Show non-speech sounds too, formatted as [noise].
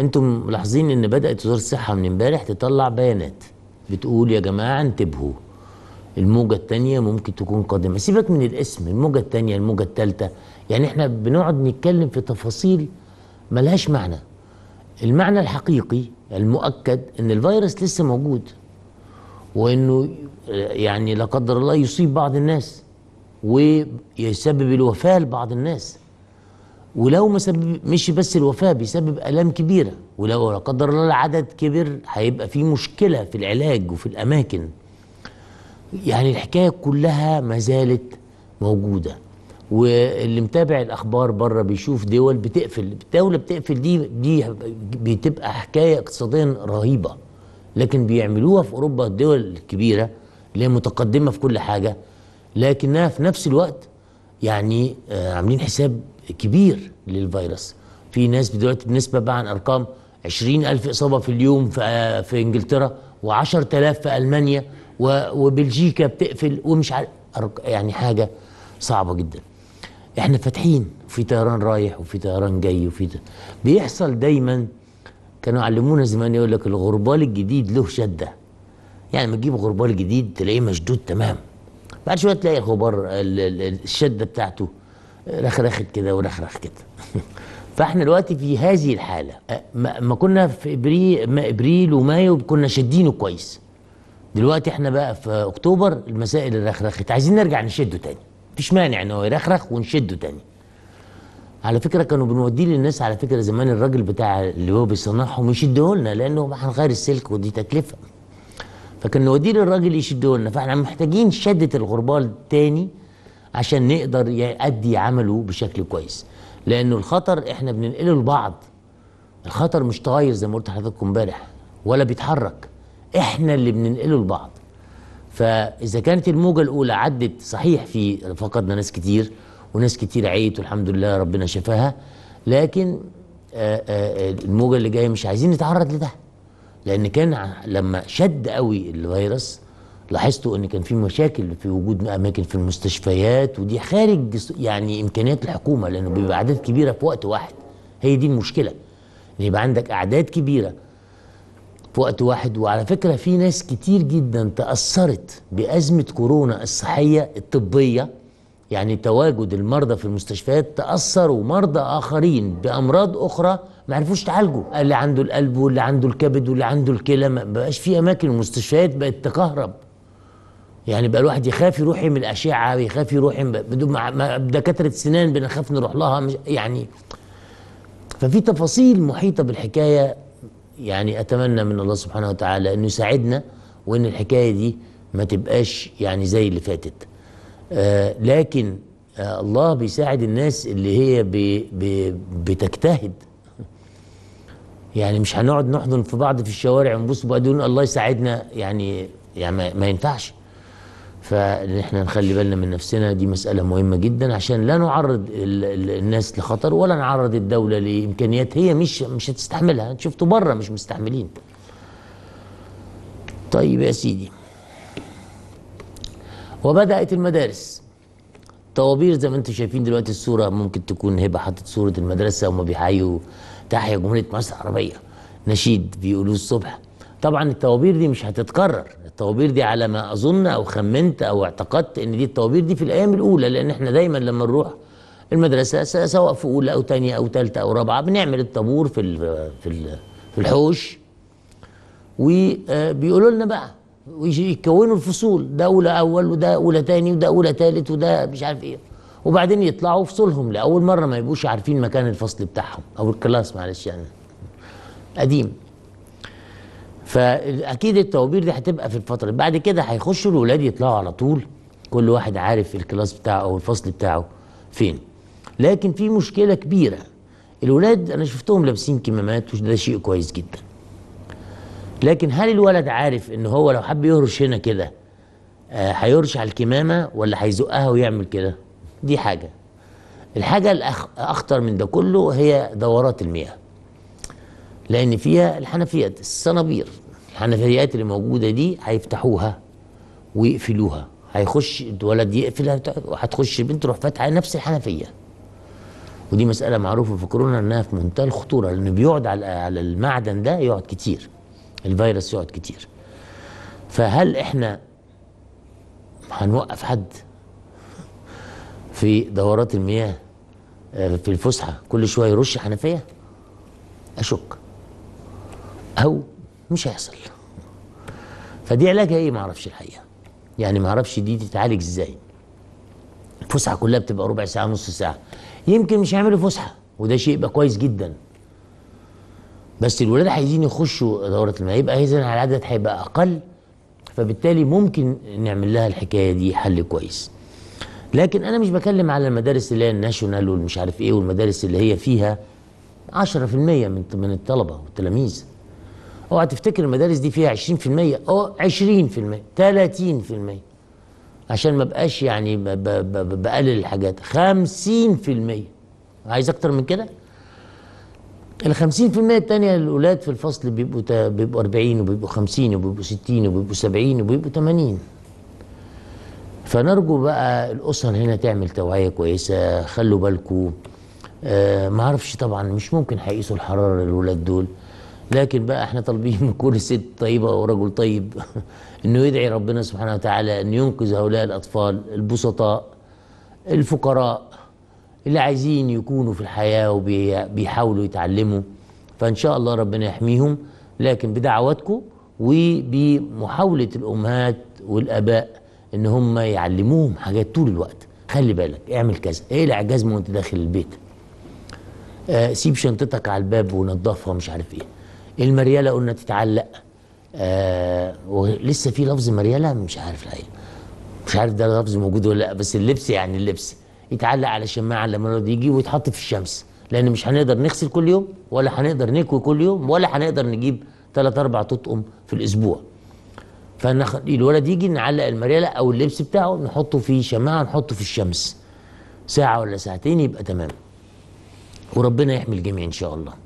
انتم ملاحظين ان بدات وزاره الصحه من امبارح تطلع بيانات بتقول يا جماعه انتبهوا الموجه الثانيه ممكن تكون قادمه سيبك من الاسم الموجه الثانيه الموجه الثالثه يعني احنا بنقعد نتكلم في تفاصيل ملهاش معنى المعنى الحقيقي المؤكد ان الفيروس لسه موجود وانه يعني لا قدر الله يصيب بعض الناس ويسبب الوفاه لبعض الناس ولو ما سبب مش بس الوفاه بيسبب الام كبيره ولو لا قدر الله العدد كبر هيبقى في مشكله في العلاج وفي الاماكن يعني الحكايه كلها ما زالت موجوده واللي متابع الاخبار بره بيشوف دول بتقفل دوله بتقفل دي دي بتبقى حكايه اقتصاديا رهيبه لكن بيعملوها في اوروبا الدول الكبيره اللي هي متقدمه في كل حاجه لكنها في نفس الوقت يعني آه، عاملين حساب كبير للفيروس في ناس دلوقتي بنسبة بقى عن أرقام 20000 إصابة في اليوم في, آه، في إنجلترا و10000 في ألمانيا وبلجيكا بتقفل ومش عارف يعني حاجة صعبة جدا احنا فاتحين في طيران رايح وفي طيران جاي وفي ده. بيحصل دايما كانوا علمونا زمان يقول لك الغربال الجديد له شده يعني ما تجيب غربال جديد تلاقيه مشدود تمام بعد شويه تلاقي الغبار الشده بتاعته رخرخت كده ورخرخ كده [laughs] فاحنا دلوقتي في هذه الحاله ما كنا في ابريل ومايو كنا شادينه كويس دلوقتي احنا بقى في اكتوبر المسائل رخرخت عايزين نرجع نشده تاني مفيش مانع ان هو يرخرخ ونشده تاني على فكره كانوا بنوديه للناس على فكره زمان الراجل بتاع اللي هو بيصنعهم يشدوه لنا لانه هنغير السلك ودي تكلفه فكان يودين الراجل يشدوا لنا فاحنا محتاجين شده الغربال تاني عشان نقدر يأدي عمله بشكل كويس لانه الخطر احنا بننقله لبعض الخطر مش طاير زي ما قلت لحضراتكم امبارح ولا بيتحرك احنا اللي بننقله لبعض فاذا كانت الموجه الاولى عدت صحيح في فقدنا ناس كتير وناس كتير عيت والحمد لله ربنا شفاها لكن آه، آه، الموجه اللي جايه مش عايزين نتعرض لده لان كان لما شد قوي الفيروس لاحظتوا ان كان في مشاكل في وجود اماكن في المستشفيات ودي خارج يعني امكانيات الحكومه لانه بيبقى اعداد كبيره في وقت واحد هي دي المشكله ان يبقى عندك اعداد كبيره في وقت واحد وعلى فكره في ناس كتير جدا تاثرت بازمه كورونا الصحيه الطبيه يعني تواجد المرضى في المستشفيات تاثروا مرضى اخرين بامراض اخرى ما عرفوش تعالجوا اللي عنده القلب واللي عنده الكبد واللي عنده الكلى ما بقاش في اماكن المستشفيات بقت تكهرب يعني بقى الواحد يخاف يروح يعمل اشعه ويخاف يروح بدون دكاتره سنان بنخاف نروح لها مش يعني ففي تفاصيل محيطه بالحكايه يعني اتمنى من الله سبحانه وتعالى انه يساعدنا وان الحكايه دي ما تبقاش يعني زي اللي فاتت آه لكن آه الله بيساعد الناس اللي هي بي بي بتجتهد يعني مش هنقعد نحضن في بعض في الشوارع ونبص بعدين الله يساعدنا يعني يعني ما, ينفعش فاحنا نخلي بالنا من نفسنا دي مساله مهمه جدا عشان لا نعرض الناس لخطر ولا نعرض الدوله لامكانيات هي مش مش هتستحملها شفتوا بره مش مستحملين طيب يا سيدي وبدات المدارس طوابير زي ما انتم شايفين دلوقتي الصوره ممكن تكون هبه حاطط صوره المدرسه وهم بيحيوا تحيا جمهوريه مصر العربيه نشيد بيقولوه الصبح طبعا الطوابير دي مش هتتكرر الطوابير دي على ما اظن او خمنت او اعتقدت ان دي الطوابير دي في الايام الاولى لان احنا دايما لما نروح المدرسه سواء في اولى او ثانيه او ثالثه او رابعه بنعمل الطابور في في الحوش وبيقولوا لنا بقى ويكونوا الفصول ده اولى اول وده اولى تاني وده اولى تالت وده مش عارف ايه وبعدين يطلعوا فصولهم لاول مره ما يبقوش عارفين مكان الفصل بتاعهم او الكلاس معلش يعني قديم فاكيد التوابير دي هتبقى في الفتره بعد كده هيخشوا الاولاد يطلعوا على طول كل واحد عارف الكلاس بتاعه او الفصل بتاعه فين لكن في مشكله كبيره الولاد انا شفتهم لابسين كمامات وده شيء كويس جدا لكن هل الولد عارف ان هو لو حب يهرش هنا كده آه، هيرش على الكمامه ولا هيزقها ويعمل كده دي حاجه الحاجه الاخطر من ده كله هي دورات المياه لان فيها الحنفيات الصنابير الحنفيات اللي موجوده دي هيفتحوها ويقفلوها هيخش الولد يقفل وهتخش البنت تروح فاتحه نفس الحنفيه ودي مساله معروفه في كورونا انها في منتهى الخطوره لانه بيقعد على المعدن ده يقعد كتير الفيروس يقعد كتير فهل احنا هنوقف حد في دورات المياه آه، في الفسحه كل شويه يرش حنفيه اشك او مش هيحصل فدي علاجها ايه ما اعرفش الحقيقه يعني ما اعرفش دي تتعالج ازاي الفسحه كلها بتبقى ربع ساعه نص ساعه يمكن مش هيعملوا فسحه وده شيء يبقى كويس جدا بس الولاد عايزين يخشوا دوره المياه يبقى اذا العدد هيبقى اقل فبالتالي ممكن نعمل لها الحكايه دي حل كويس لكن انا مش بكلم على المدارس اللي هي الناشونال والمش عارف ايه والمدارس اللي هي فيها 10% من من الطلبه والتلاميذ اوعى تفتكر المدارس دي فيها 20% او 20% 30% عشان ما بقاش يعني بقلل الحاجات 50% عايز اكتر من كده ال 50% الثانيه الاولاد في الفصل بيبقوا تا... بيبقوا 40 وبيبقوا 50 وبيبقوا 60 وبيبقوا 70 وبيبقوا 80 فنرجو بقى الاسر هنا تعمل توعيه كويسه خلوا بالكم آه ما اعرفش طبعا مش ممكن هيقيسوا الحراره للولاد دول لكن بقى احنا طالبين من كل ست طيبه ورجل طيب [laughs] انه يدعي ربنا سبحانه وتعالى ان ينقذ هؤلاء الاطفال البسطاء الفقراء اللي عايزين يكونوا في الحياة وبيحاولوا يتعلموا فإن شاء الله ربنا يحميهم لكن بدعواتكم وبمحاولة الأمهات والآباء إن هم يعلموهم حاجات طول الوقت خلي بالك اعمل كذا ايه الإعجاز ما وأنت داخل البيت آه سيب شنطتك على الباب ونظفها مش عارف ايه المريالة قلنا تتعلق آه ولسه في لفظ مريالة مش عارف الحقيقة مش عارف ده لفظ موجود ولا لا بس اللبس يعني اللبس يتعلق على الشماعه لما الولد يجي ويتحط في الشمس لان مش هنقدر نغسل كل يوم ولا هنقدر نكوي كل يوم ولا هنقدر نجيب ثلاث اربع تطقم في الاسبوع فنخ... الولد يجي نعلق المريله او اللبس بتاعه نحطه في شماعه نحطه في الشمس ساعه ولا ساعتين يبقى تمام وربنا يحمي الجميع ان شاء الله